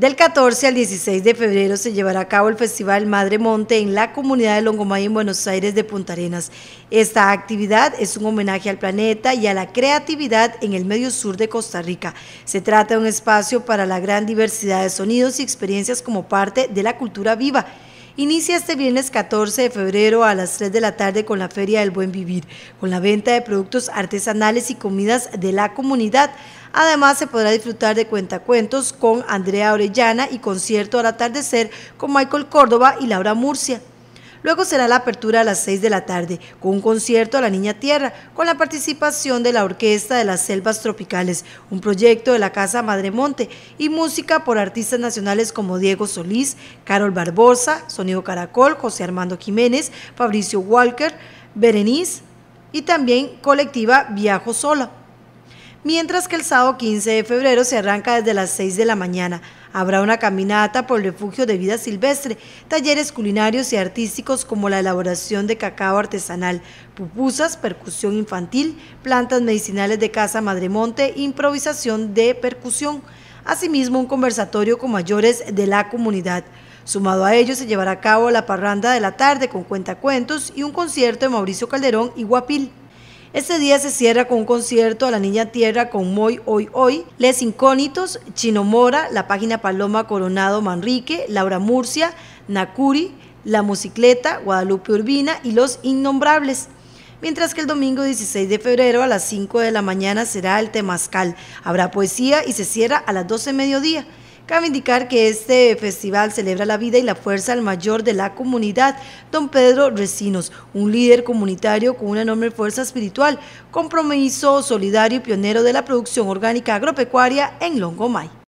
Del 14 al 16 de febrero se llevará a cabo el Festival Madre Monte en la comunidad de Longomay en Buenos Aires de Punta Arenas. Esta actividad es un homenaje al planeta y a la creatividad en el medio sur de Costa Rica. Se trata de un espacio para la gran diversidad de sonidos y experiencias como parte de la cultura viva Inicia este viernes 14 de febrero a las 3 de la tarde con la Feria del Buen Vivir, con la venta de productos artesanales y comidas de la comunidad. Además, se podrá disfrutar de cuentacuentos con Andrea Orellana y concierto al atardecer con Michael Córdoba y Laura Murcia. Luego será la apertura a las 6 de la tarde con un concierto a la Niña Tierra con la participación de la Orquesta de las Selvas Tropicales, un proyecto de la Casa Madremonte y música por artistas nacionales como Diego Solís, Carol Barbosa, Sonido Caracol, José Armando Jiménez, Fabricio Walker, Berenice y también colectiva Viajo Sola. Mientras que el sábado 15 de febrero se arranca desde las 6 de la mañana Habrá una caminata por el refugio de vida silvestre, talleres culinarios y artísticos como la elaboración de cacao artesanal, pupusas, percusión infantil, plantas medicinales de Casa Madremonte, improvisación de percusión. Asimismo, un conversatorio con mayores de la comunidad. Sumado a ello, se llevará a cabo la parranda de la tarde con cuentacuentos y un concierto de Mauricio Calderón y Guapil. Este día se cierra con un concierto a la Niña Tierra con Moy Hoy Hoy, Les Incógnitos, Chino Mora, la página Paloma Coronado Manrique, Laura Murcia, Nakuri, La Mocicleta, Guadalupe Urbina y Los Innombrables mientras que el domingo 16 de febrero a las 5 de la mañana será el temazcal. Habrá poesía y se cierra a las 12 de mediodía. Cabe indicar que este festival celebra la vida y la fuerza al mayor de la comunidad, don Pedro Recinos, un líder comunitario con una enorme fuerza espiritual, compromiso solidario y pionero de la producción orgánica agropecuaria en Longomay.